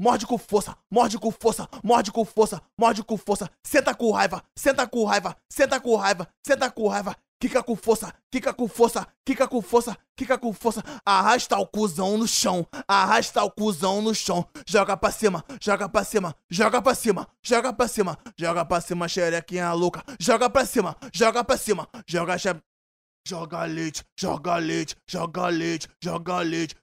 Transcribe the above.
Morde com força, morde com força, morde com força, morde com força. Senta com raiva, senta com raiva, senta com raiva, senta com raiva. Quica com força, quica com força, quica com força, quica com força. Arrasta o cuzão no chão, arrasta o cuzão no chão. Joga pra cima, joga pra cima, joga pra cima, joga pra cima, joga pra cima, xerequinha louca. Joga pra cima, joga pra cima, joga xe... Joga leite, joga leite, joga leite, joga leite.